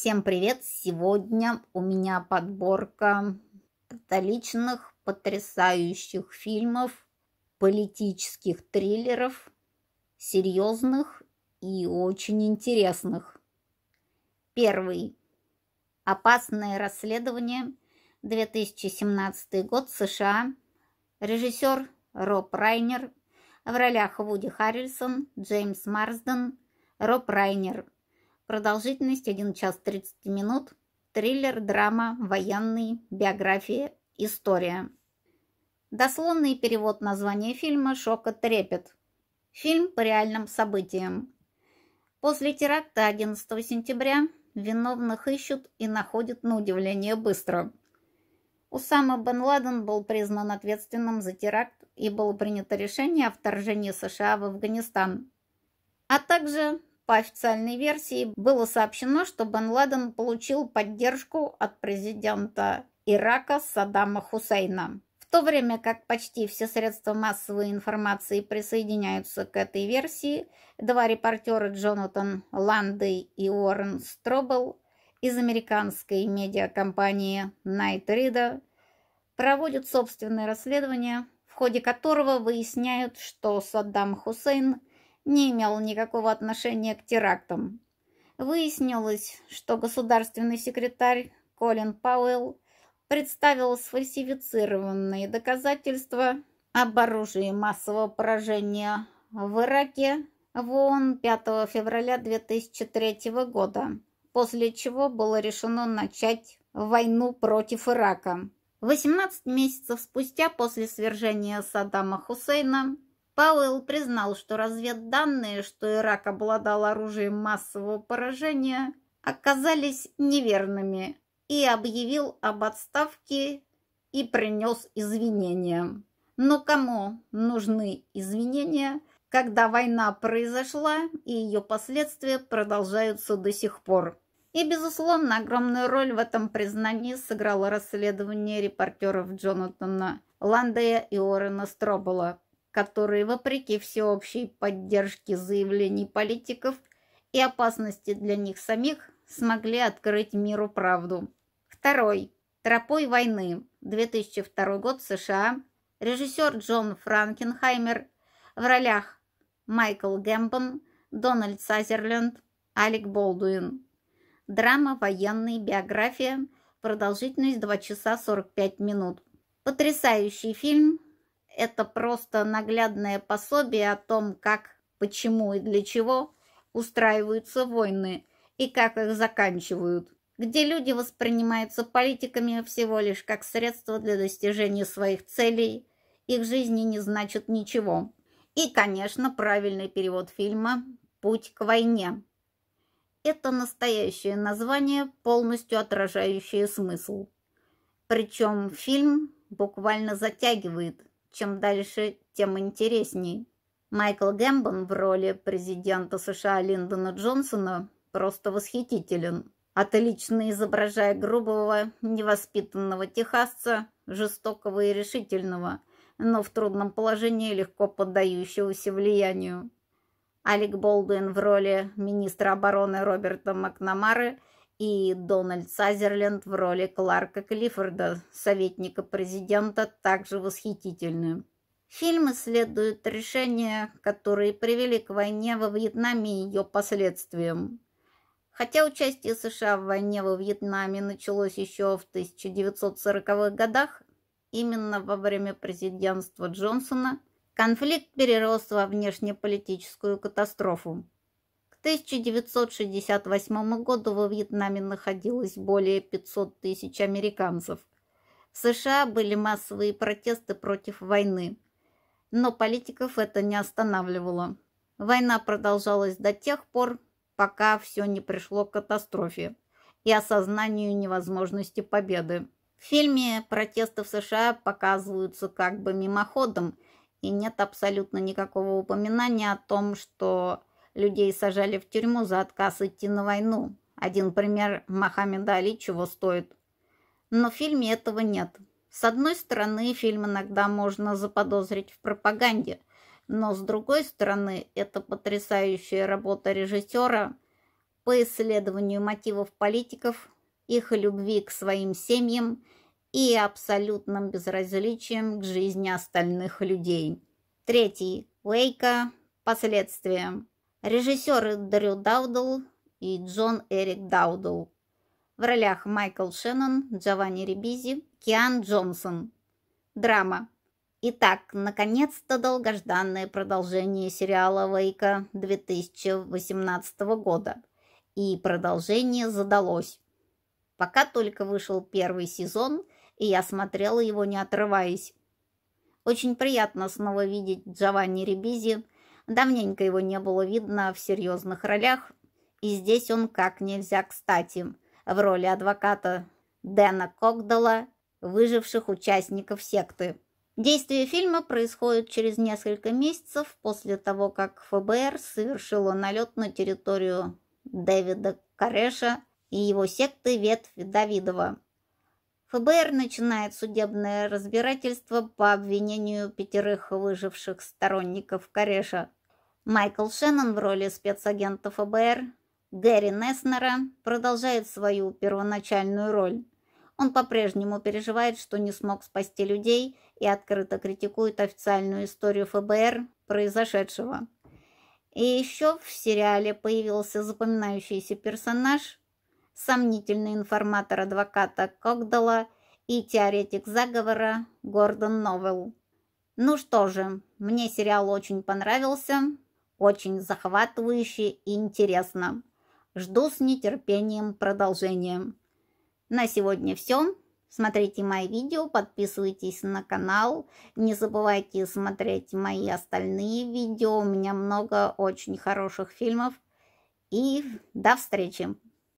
Всем привет! Сегодня у меня подборка столичных потрясающих фильмов, политических триллеров, серьезных и очень интересных. Первый. Опасное расследование. 2017 год. США. Режиссер Роб Райнер. В ролях Вуди Харрельсон, Джеймс Марсден, Роб Райнер – Продолжительность 1 час 30 минут. Триллер, драма, военный, биография, история. Дословный перевод названия фильма «Шок трепет». Фильм по реальным событиям. После теракта 11 сентября виновных ищут и находят на удивление быстро. Усама бен Ладен был признан ответственным за теракт и было принято решение о вторжении США в Афганистан, а также по официальной версии было сообщено, что Бен Ладен получил поддержку от президента Ирака Саддама Хусейна. В то время как почти все средства массовой информации присоединяются к этой версии, два репортера Джонатан Ландей и Уоррен Стробл из американской медиакомпании Найт Рида проводят собственное расследование, в ходе которого выясняют, что Саддам Хусейн не имел никакого отношения к терактам. Выяснилось, что государственный секретарь Колин Пауэлл представил сфальсифицированные доказательства об оружии массового поражения в Ираке в ООН 5 февраля 2003 года, после чего было решено начать войну против Ирака. 18 месяцев спустя после свержения Саддама Хусейна Пауэлл признал, что разведданные, что Ирак обладал оружием массового поражения, оказались неверными и объявил об отставке и принес извинения. Но кому нужны извинения, когда война произошла и ее последствия продолжаются до сих пор? И, безусловно, огромную роль в этом признании сыграло расследование репортеров Джонатана Ландея и Орена Стробола, которые, вопреки всеобщей поддержке заявлений политиков и опасности для них самих, смогли открыть миру правду. Второй. «Тропой войны», 2002 год, США. Режиссер Джон Франкенхаймер. В ролях Майкл Гэмпон, Дональд Сазерленд, Алек Болдуин. Драма, военная биография. Продолжительность 2 часа 45 минут. Потрясающий фильм, это просто наглядное пособие о том, как, почему и для чего устраиваются войны и как их заканчивают, где люди воспринимаются политиками всего лишь как средство для достижения своих целей, их жизни не значат ничего. И, конечно, правильный перевод фильма «Путь к войне». Это настоящее название, полностью отражающее смысл. Причем фильм буквально затягивает, чем дальше, тем интересней. Майкл Гэмбон в роли президента США Линдона Джонсона просто восхитителен. Отлично изображая грубого, невоспитанного техасца, жестокого и решительного, но в трудном положении легко поддающегося влиянию. Алик Болдуин в роли министра обороны Роберта Макнамары – и Дональд Сазерленд в роли Кларка Клиффорда, советника президента, также восхитительны. Фильм исследует решения, которые привели к войне во Вьетнаме и ее последствиям. Хотя участие США в войне во Вьетнаме началось еще в 1940-х годах, именно во время президентства Джонсона конфликт перерос во внешнеполитическую катастрофу. 1968 году во Вьетнаме находилось более 500 тысяч американцев. В США были массовые протесты против войны, но политиков это не останавливало. Война продолжалась до тех пор, пока все не пришло к катастрофе и осознанию невозможности победы. В фильме протесты в США показываются как бы мимоходом, и нет абсолютно никакого упоминания о том, что Людей сажали в тюрьму за отказ идти на войну. Один пример Мохаммеда Али чего стоит. Но в фильме этого нет. С одной стороны, фильм иногда можно заподозрить в пропаганде, но с другой стороны, это потрясающая работа режиссера по исследованию мотивов политиков, их любви к своим семьям и абсолютным безразличием к жизни остальных людей. Третий. Уэйка. Последствия. Режиссеры Дрю Даудл и Джон Эрик Даудл. В ролях Майкл Шеннон, Джованни Рибизи, Киан Джонсон. Драма. Итак, наконец-то долгожданное продолжение сериала «Вейка» 2018 года. И продолжение задалось. Пока только вышел первый сезон, и я смотрела его не отрываясь. Очень приятно снова видеть Джованни Рибизи – Давненько его не было видно в серьезных ролях, и здесь он как нельзя кстати в роли адвоката Дэна Кокдала, выживших участников секты. Действие фильма происходит через несколько месяцев после того, как ФБР совершило налет на территорию Дэвида Кареша и его секты Ветвь Давидова. ФБР начинает судебное разбирательство по обвинению пятерых выживших сторонников Кареша. Майкл Шеннон в роли спецагента ФБР, Гэри Неснера продолжает свою первоначальную роль. Он по-прежнему переживает, что не смог спасти людей и открыто критикует официальную историю ФБР произошедшего. И еще в сериале появился запоминающийся персонаж, сомнительный информатор адвоката Когдала и теоретик заговора Гордон Новелл. Ну что же, мне сериал очень понравился, очень захватывающе и интересно. Жду с нетерпением продолжения. На сегодня все. Смотрите мои видео, подписывайтесь на канал. Не забывайте смотреть мои остальные видео. У меня много очень хороших фильмов. И до встречи!